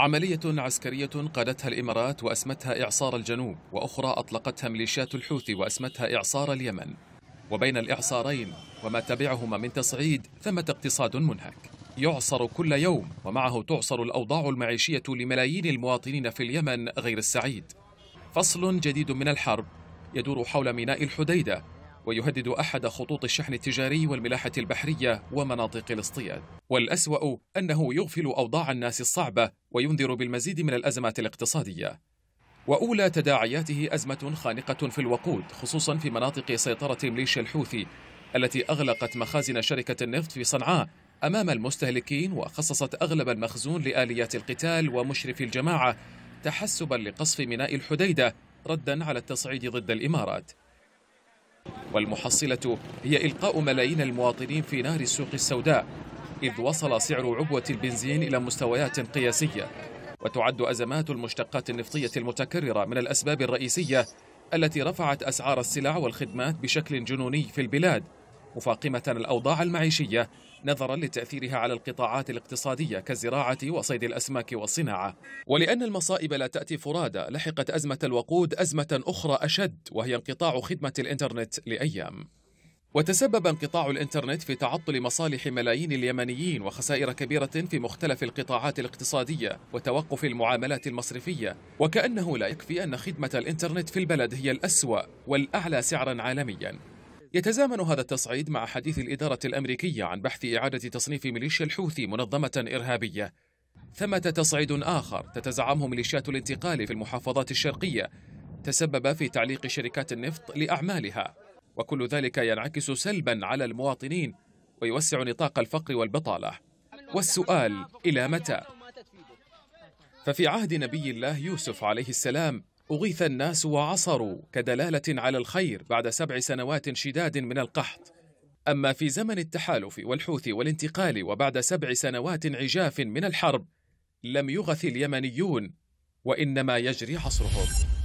عملية عسكرية قادتها الإمارات وأسمتها إعصار الجنوب وأخرى أطلقتها ميليشيات الحوثي وأسمتها إعصار اليمن وبين الإعصارين وما تبعهما من تصعيد ثمة اقتصاد منهك يعصر كل يوم ومعه تعصر الأوضاع المعيشية لملايين المواطنين في اليمن غير السعيد فصل جديد من الحرب يدور حول ميناء الحديدة ويهدد أحد خطوط الشحن التجاري والملاحة البحرية ومناطق الاصطياد والأسوأ أنه يغفل أوضاع الناس الصعبة وينذر بالمزيد من الأزمات الاقتصادية وأولى تداعياته أزمة خانقة في الوقود خصوصا في مناطق سيطرة مليشيا الحوثي التي أغلقت مخازن شركة النفط في صنعاء أمام المستهلكين وخصصت أغلب المخزون لآليات القتال ومشرف الجماعة تحسبا لقصف ميناء الحديدة ردا على التصعيد ضد الإمارات والمحصلة هي إلقاء ملايين المواطنين في نار السوق السوداء إذ وصل سعر عبوة البنزين إلى مستويات قياسية وتعد أزمات المشتقات النفطية المتكررة من الأسباب الرئيسية التي رفعت أسعار السلع والخدمات بشكل جنوني في البلاد مفاقمة الأوضاع المعيشية نظرا لتأثيرها على القطاعات الاقتصادية كالزراعة وصيد الأسماك والصناعة ولأن المصائب لا تأتي فرادى لحقت أزمة الوقود أزمة أخرى أشد وهي انقطاع خدمة الإنترنت لأيام وتسبب انقطاع الانترنت في تعطل مصالح ملايين اليمنيين وخسائر كبيره في مختلف القطاعات الاقتصاديه وتوقف المعاملات المصرفيه وكانه لا يكفي ان خدمه الانترنت في البلد هي الاسوا والاعلى سعرا عالميا يتزامن هذا التصعيد مع حديث الإدارة الأمريكية عن بحث إعادة تصنيف ميليشيا الحوثي منظمة إرهابية ثمة تصعيد آخر تتزعمه ميليشيات الانتقال في المحافظات الشرقية تسبب في تعليق شركات النفط لأعمالها وكل ذلك ينعكس سلبا على المواطنين ويوسع نطاق الفقر والبطالة والسؤال إلى متى؟ ففي عهد نبي الله يوسف عليه السلام أغيث الناس وعصروا كدلالة على الخير بعد سبع سنوات شداد من القحط أما في زمن التحالف والحوث والانتقال وبعد سبع سنوات عجاف من الحرب لم يغث اليمنيون وإنما يجري عصرهم